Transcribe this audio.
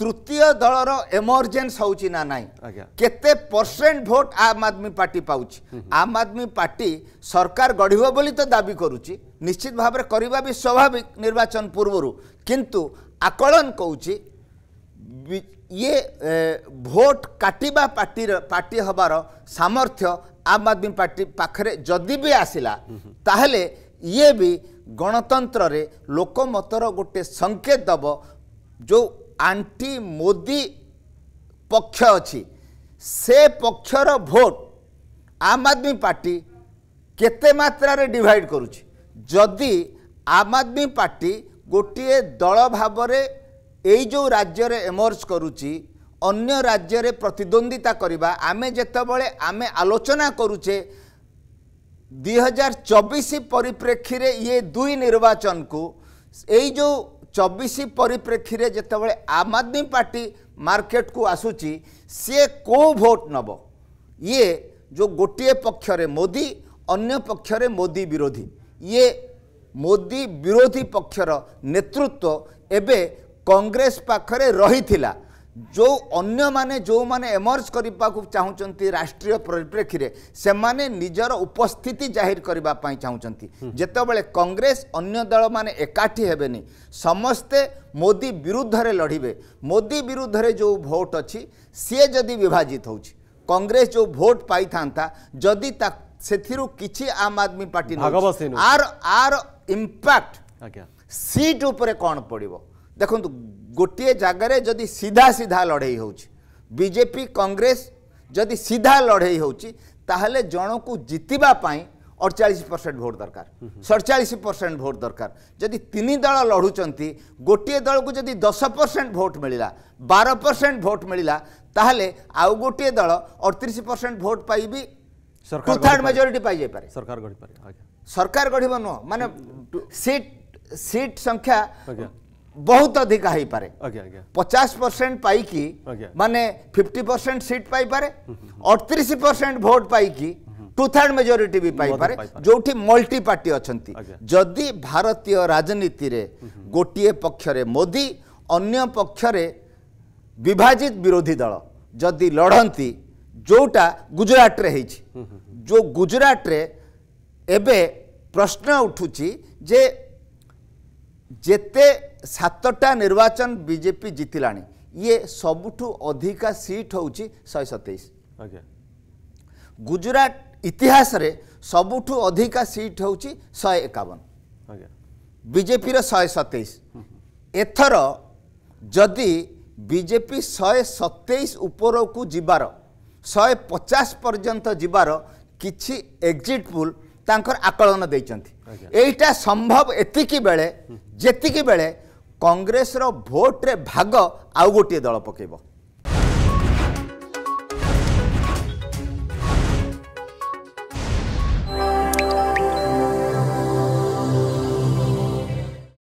ତୃତୀୟ ଦଳର ଏମର୍ଜେନ୍ସ ହେଉଛି ନା ନାହିଁ କେତେ ପରସେଣ୍ଟ ଭୋଟ୍ ଆମ ଆଦମୀ ପାର୍ଟି ପାଉଛି ଆମ ଆଦମୀ ପାର୍ଟି ସରକାର ଗଢ଼ିବ ବୋଲି ତ ଦାବି କରୁଛି ନିଶ୍ଚିତ ଭାବରେ କରିବା ବି ସ୍ୱାଭାବିକ ନିର୍ବାଚନ ପୂର୍ବରୁ କିନ୍ତୁ ଆକଳନ କହୁଛି ଇଏ ଭୋଟ୍ କାଟିବା ପାର୍ଟିର ପାର୍ଟି ହେବାର ସାମର୍ଥ୍ୟ ଆମ ଆଦମୀ ପାର୍ଟି ପାଖରେ ଯଦି ବି ଆସିଲା ତାହେଲେ ଇଏ ବି ଗଣତନ୍ତ୍ରରେ ଲୋକମତର ଗୋଟେ ସଙ୍କେତ ଦେବ ଯେଉଁ ଆଣ୍ଟି ମୋଦି ପକ୍ଷ ଅଛି ସେ ପକ୍ଷର ଭୋଟ୍ ଆମ୍ ଆଦମୀ ପାର୍ଟି କେତେ ମାତ୍ରାରେ ଡିଭାଇଡ଼ କରୁଛି ଯଦି ଆମ୍ ଆଦମୀ ପାର୍ଟି ଗୋଟିଏ ଦଳ ଭାବରେ ଏଇ ଯେଉଁ ରାଜ୍ୟରେ ଏମର୍ଜ କରୁଛି ଅନ୍ୟ ରାଜ୍ୟରେ ପ୍ରତିଦ୍ୱନ୍ଦିତା କରିବା ଆମେ ଯେତେବେଳେ ଆମେ ଆଲୋଚନା କରୁଛେ ଦୁଇ ହଜାର ଚବିଶ ପରିପ୍ରେକ୍ଷୀରେ ଇଏ ଦୁଇ ନିର୍ବାଚନକୁ ଏଇ ଯେଉଁ चबिस परिप्रेक्षी जिते बड़े आम आदमी पार्टी मार्केट को आसूची सी को भोट नब ये जो गोटे पक्ष मोदी अन्य पक्षर मोदी विरोधी ये मोदी विरोधी पक्षर नेतृत्व एवं କଂଗ୍ରେସ ପାଖରେ ରହିଥିଲା ଯେଉଁ ଅନ୍ୟମାନେ ଯେଉଁମାନେ ଏମର୍ଜ କରିବାକୁ ଚାହୁଁଛନ୍ତି ରାଷ୍ଟ୍ରୀୟ ପରିପ୍ରେକ୍ଷୀରେ ସେମାନେ ନିଜର ଉପସ୍ଥିତି ଜାହିର କରିବା ପାଇଁ ଚାହୁଁଛନ୍ତି ଯେତେବେଳେ କଂଗ୍ରେସ ଅନ୍ୟ ଦଳମାନେ ଏକାଠି ହେବେନି ସମସ୍ତେ ମୋଦି ବିରୁଦ୍ଧରେ ଲଢ଼ିବେ ମୋଦି ବିରୁଦ୍ଧରେ ଯେଉଁ ଭୋଟ୍ ଅଛି ସିଏ ଯଦି ବିଭାଜିତ ହେଉଛି କଂଗ୍ରେସ ଯେଉଁ ଭୋଟ୍ ପାଇଥାନ୍ତା ଯଦି ତା ସେଥିରୁ କିଛି ଆମ୍ ଆଦମୀ ପାର୍ଟି ଆର ଆର ଇମ୍ପାକ୍ଟ ସିଟ୍ ଉପରେ କ'ଣ ପଡ଼ିବ देखु गोटे जगार जदि सीधा सीधा लड़े होजेपी कंग्रेस जदि सीधा लड़े होने को जितवापी अड़चाश परसेंट भोट दरकार सड़चाश परसेंट भोट दरकार जदि तीन दल लड़ुं गोटे दल को जदि दस परसेंट भोट मिलला बार परसेंट भोट मिलला तेल आउ गोटे दल अड़तीस परसेंट भोट पाइबी टू थर्ड मेजोरी पाई पारे सरकार गढ़ सरकार गढ़ मान सीट सीट संख्या ବହୁତ ଅଧିକ ହେଇପାରେ ପଚାଶ ପରସେଣ୍ଟ ପାଇକି ମାନେ ଫିଫ୍ଟି ପରସେଣ୍ଟ ସିଟ୍ ପାଇପାରେ ଅଠତିରିଶ ପରସେଣ୍ଟ ଭୋଟ ପାଇକି ଟୁ ଥାର୍ଡ ମେଜୋରିଟି ବି ପାଇପାରେ ଯୋଉଠି ମଲ୍ଟି ପାର୍ଟି ଅଛନ୍ତି ଯଦି ଭାରତୀୟ ରାଜନୀତିରେ ଗୋଟିଏ ପକ୍ଷରେ ମୋଦି ଅନ୍ୟ ପକ୍ଷରେ ବିଭାଜିତ ବିରୋଧୀ ଦଳ ଯଦି ଲଢ଼ନ୍ତି ଯୋଉଟା ଗୁଜରାଟରେ ହେଇଛି ଯୋଉ ଗୁଜରାଟରେ ଏବେ ପ୍ରଶ୍ନ ଉଠୁଛି ଯେ ଯେତେ ସାତଟା ନିର୍ବାଚନ ବିଜେପି ଜିତିଲାଣି ଇଏ ସବୁଠୁ ଅଧିକା ସିଟ୍ ହେଉଛି ଶହେ ସତେଇଶ ଗୁଜୁରାଟ ଇତିହାସରେ ସବୁଠୁ ଅଧିକା ସିଟ୍ ହେଉଛି ଶହେ ଏକାବନ ବିଜେପିର ଶହେ ସତେଇଶ ଏଥର ଯଦି ବିଜେପି ଶହେ ସତେଇଶ ଉପରକୁ ଯିବାର ଶହେ ପଚାଶ ପର୍ଯ୍ୟନ୍ତ ଯିବାର କିଛି ଏକ୍ଜିଟ୍ ପୁଲ୍ ତାଙ୍କର ଆକଳନ ଦେଇଛନ୍ତି ଏଇଟା ସମ୍ଭବ ଏତିକି ବେଳେ ଯେତିକି ବେଳେ କଂଗ୍ରେସର ଭୋଟରେ ଭାଗ ଆଉ ଗୋଟିଏ ଦଳ ପକେଇବ